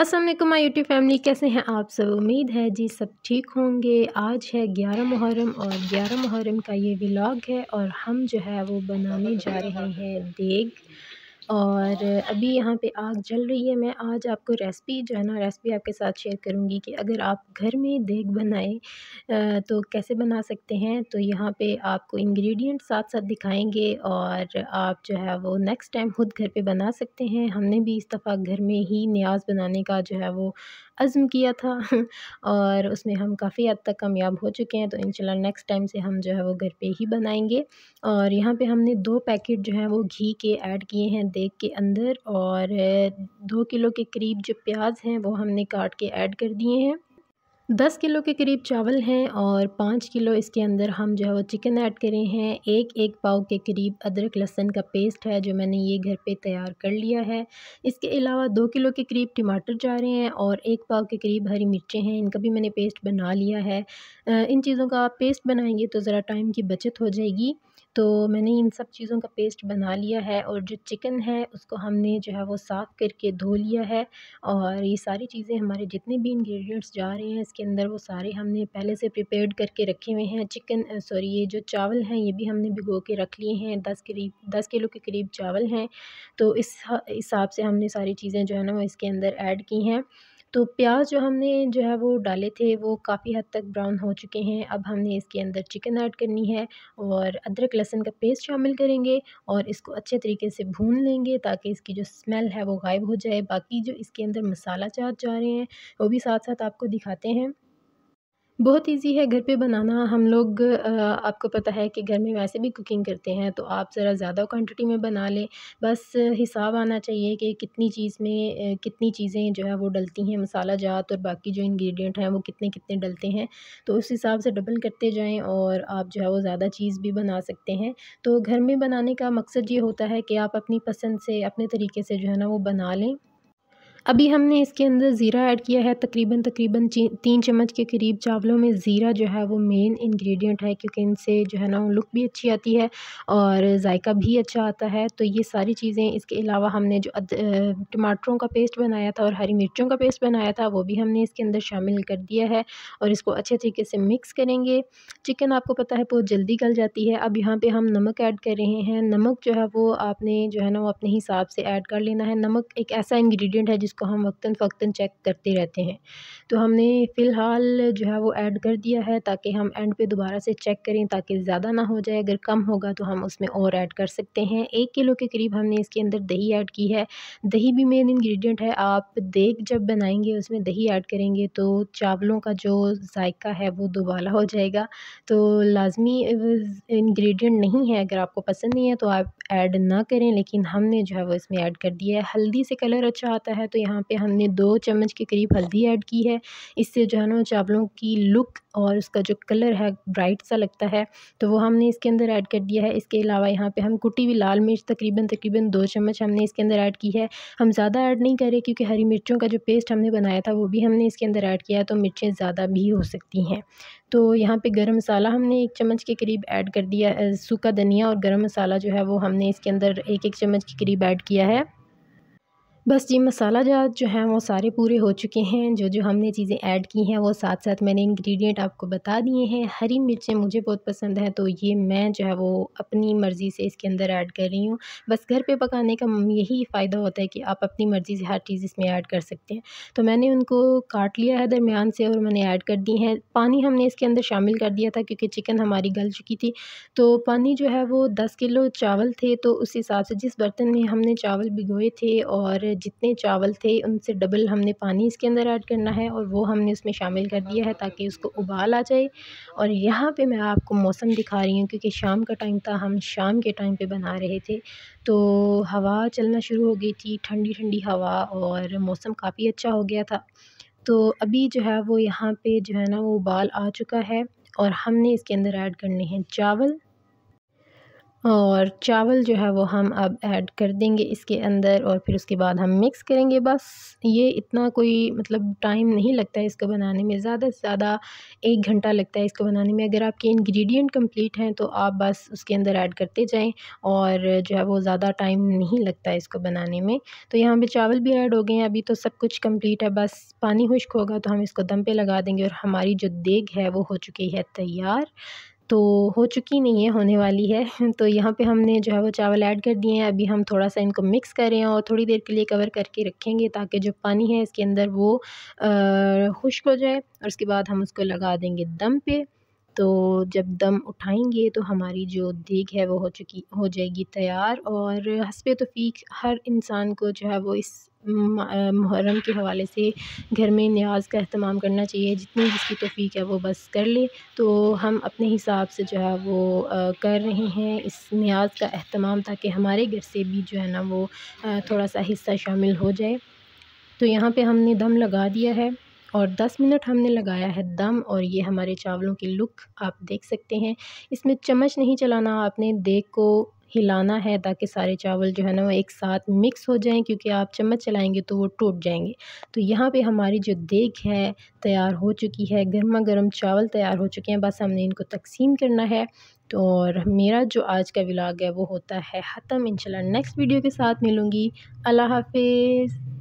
Aslam my YouTube family कैसे हैं आप सब उम्मीद है जी सब ठीक होंगे आज है ग्यारह मुहर्रम और ग्यारह मुहर्रम का ये व्लॉग है और हम जो है वो बनाने जा रहे हैं देग और अभी यहाँ पे आग जल रही है मैं आज आपको रेसिपी जो है ना रेसिपी आपके साथ शेयर करूँगी कि अगर आप घर में देख बनाएं तो कैसे बना सकते हैं तो यहाँ पे आपको इंग्रेडिएंट साथ साथ दिखाएंगे और आप जो है वो नेक्स्ट टाइम खुद घर पे बना सकते हैं हमने भी इस दफ़ा घर में ही न्याज बनाने का जो है वो अज़म किया था और उसमें हम काफ़ी हद तक कामयाब हो चुके हैं तो इन नेक्स्ट टाइम से हम जो है वो घर पर ही बनाएंगे और यहाँ पर हमने दो पैकेट जो है वो घी के ऐड किए हैं देग के अंदर और दो किलो के करीब जो प्याज हैं वो हमने काट के ऐड कर दिए हैं दस किलो के करीब चावल हैं और पाँच किलो इसके अंदर हम जो है वो चिकन ऐड करे हैं एक एक पाव के करीब अदरक लहसन का पेस्ट है जो मैंने ये घर पे तैयार कर लिया है इसके अलावा दो किलो के करीब टमाटर जा रहे हैं और एक पाव के करीब हरी मिर्चें हैं इनका भी मैंने पेस्ट बना लिया है इन चीज़ों का आप पेस्ट बनाएंगे तो ज़रा टाइम की बचत हो जाएगी तो मैंने इन सब चीज़ों का पेस्ट बना लिया है और जो चिकन है उसको हमने जो है वो साफ़ करके धो लिया है और ये सारी चीज़ें हमारे जितने भी इंग्रेडिएंट्स जा रहे हैं इसके अंदर वो सारे हमने पहले से प्रिपेयर्ड करके रखे हुए हैं चिकन सॉरी ये जो चावल हैं ये भी हमने भिगो के रख लिए हैं दस करीब दस किलो के करीब चावल हैं तो इस हिसाब से हमने सारी चीज़ें जो है ना वो इसके अंदर ऐड की हैं तो प्याज जो हमने जो है वो डाले थे वो काफ़ी हद तक ब्राउन हो चुके हैं अब हमने इसके अंदर चिकन ऐड करनी है और अदरक लहसुन का पेस्ट शामिल करेंगे और इसको अच्छे तरीके से भून लेंगे ताकि इसकी जो स्मेल है वो गायब हो जाए बाकी जो इसके अंदर मसाला चार जा रहे हैं वो भी साथ साथ आपको दिखाते हैं बहुत इजी है घर पे बनाना हम लोग आपको पता है कि घर में वैसे भी कुकिंग करते हैं तो आप ज़रा ज़्यादा क्वांटिटी में बना लें बस हिसाब आना चाहिए कि कितनी चीज़ में कितनी चीज़ें जो है वो डलती हैं मसाला जात और बाकी जो इंग्रेडिएंट हैं वो कितने कितने डलते हैं तो उस हिसाब से डबल करते जाएँ और आप जो है वो ज़्यादा चीज़ भी बना सकते हैं तो घर में बनाने का मकसद ये होता है कि आप अपनी पसंद से अपने तरीके से जो है ना वो बना लें अभी हमने इसके अंदर ज़ीरा ऐड किया है तकरीबन तकरीबन तीन चम्मच के करीब चावलों में ज़ीरा जो है वो मेन इंग्रेडिएंट है क्योंकि इनसे जो है ना लुक भी अच्छी आती है और जायका भी अच्छा आता है तो ये सारी चीज़ें इसके अलावा हमने जो टमाटरों का पेस्ट बनाया था और हरी मिर्चों का पेस्ट बनाया था वो भी हमने इसके अंदर शामिल कर दिया है और इसको अच्छे तरीके से मिक्स करेंगे चिकन आपको पता है बहुत जल्दी गल जाती है अब यहाँ पर हम नमक ऐड कर रहे हैं नमक जो है वो आपने जो है ना वो अपने हिसाब से ऐड कर लेना है नमक एक ऐसा इंग्रेडिएंट है जिसको उसको हम वक्ता फ़क्ता चेक करते रहते हैं तो हमने फ़िलहाल जो है वो ऐड कर दिया है ताकि हम एंड पे दोबारा से चेक करें ताकि ज़्यादा ना हो जाए अगर कम होगा तो हम उसमें और ऐड कर सकते हैं एक किलो के करीब हमने इसके अंदर दही ऐड की है दही भी मेन इन्ग्रीडियंट है आप देख जब बनाएंगे उसमें दही ऐड करेंगे तो चावलों का जो जायका है वो दोबारा हो जाएगा तो लाजमी इन्ग्रीडियंट नहीं है अगर आपको पसंद नहीं है तो आप ऐड ना करें लेकिन हमने जो है वो इसमें ऐड कर दिया है हल्दी से कलर अच्छा आता है तो यहाँ पे हमने दो चम्मच के करीब हल्दी ऐड की है इससे जो है ना चावलों की लुक और उसका जो कलर है ब्राइट सा लगता है तो वो हमने इसके अंदर ऐड कर दिया है इसके अलावा यहाँ पे हम कुटी हुई लाल मिर्च तकरीबन तकरीबन दो चम्मच हमने इसके अंदर ऐड की है हम ज़्यादा ऐड नहीं करें क्योंकि हरी मिर्चों का जो पेस्ट हमने बनाया था वो भी हमने इसके अंदर ऐड किया है तो मिर्चें ज़्यादा भी हो सकती हैं तो यहाँ पर गर्म मसाला हमने एक चम्मच के करीब ऐड कर दिया सूखा धनिया और गर्म मसाला जो है वो हमने इसके अंदर एक एक चम्मच के करीब ऐड किया है बस ये मसाला जात जो हैं वो सारे पूरे हो चुके हैं जो जो हमने चीज़ें ऐड की हैं वो साथ साथ मैंने इंग्रेडिएंट आपको बता दिए हैं हरी मिर्चें मुझे बहुत पसंद हैं तो ये मैं जो है वो अपनी मर्ज़ी से इसके अंदर ऐड कर रही हूँ बस घर पे पकाने का यही फ़ायदा होता है कि आप अपनी मर्ज़ी से हर चीज़ इसमें ऐड कर सकते हैं तो मैंने उनको काट लिया है दरमियान से और मैंने ऐड कर दी हैं पानी हमने इसके अंदर शामिल कर दिया था क्योंकि चिकन हमारी गल चुकी थी तो पानी जो है वो दस किलो चावल थे तो उस हिसाब से जिस बर्तन में हमने चावल भिगोए थे और जितने चावल थे उनसे डबल हमने पानी इसके अंदर ऐड करना है और वो हमने उसमें शामिल कर दिया है ताकि उसको उबाल आ जाए और यहाँ पे मैं आपको मौसम दिखा रही हूँ क्योंकि शाम का टाइम था हम शाम के टाइम पे बना रहे थे तो हवा चलना शुरू हो गई थी ठंडी ठंडी हवा और मौसम काफ़ी अच्छा हो गया था तो अभी जो है वो यहाँ पर जो है ना वो उबाल आ चुका है और हमने इसके अंदर ऐड करने हैं चावल और चावल जो है वो हम अब ऐड कर देंगे इसके अंदर और फिर उसके बाद हम मिक्स करेंगे बस ये इतना कोई मतलब टाइम नहीं लगता है इसको बनाने में ज़्यादा से ज़्यादा एक घंटा लगता है इसको बनाने में अगर आपके इंग्रेडिएंट कंप्लीट हैं तो आप बस उसके अंदर ऐड करते जाएं और जो है वो ज़्यादा टाइम नहीं लगता है इसको बनाने में तो यहाँ पर चावल भी ऐड हो गए हैं अभी तो सब कुछ कम्प्लीट है बस पानी खुश्क होगा तो हम इसको दम पर लगा देंगे और हमारी जो देग है वो हो चुकी है तैयार तो हो चुकी नहीं है होने वाली है तो यहाँ पे हमने जो है वो चावल ऐड कर दिए हैं अभी हम थोड़ा सा इनको मिक्स करें और थोड़ी देर के लिए कवर करके रखेंगे ताकि जो पानी है इसके अंदर वो खुश्क हो जाए और उसके बाद हम उसको लगा देंगे दम पे तो जब दम उठाएंगे तो हमारी जो देग है वो हो चुकी हो जाएगी तैयार और हसब तो फीक हर इंसान को जो है वो इस मुहर्रम के हवाले से घर में न्याज़ का अहतमाम करना चाहिए जितनी जिसकी तोफ़ी है वो बस कर ले तो हम अपने हिसाब से जो है वो कर रहे हैं इस न्याज़ का अहतमाम ताकि हमारे घर से भी जो है ना वो थोड़ा सा हिस्सा शामिल हो जाए तो यहाँ पे हमने दम लगा दिया है और 10 मिनट हमने लगाया है दम और ये हमारे चावलों की लुक आप देख सकते हैं इसमें चम्मच नहीं चलाना आपने देग को हिलाना है ताकि सारे चावल जो है ना वो एक साथ मिक्स हो जाएं क्योंकि आप चम्मच चलाएंगे तो वो टूट जाएंगे तो यहाँ पे हमारी जो देग है तैयार हो चुकी है गर्मा गर्म चावल तैयार हो चुके हैं बस हमने इनको तकसीम करना है तो और मेरा जो आज का विलाग है वो होता है ख़त्म इंशाल्लाह नेक्स्ट वीडियो के साथ मिलूँगी अल्लाह हाफिज़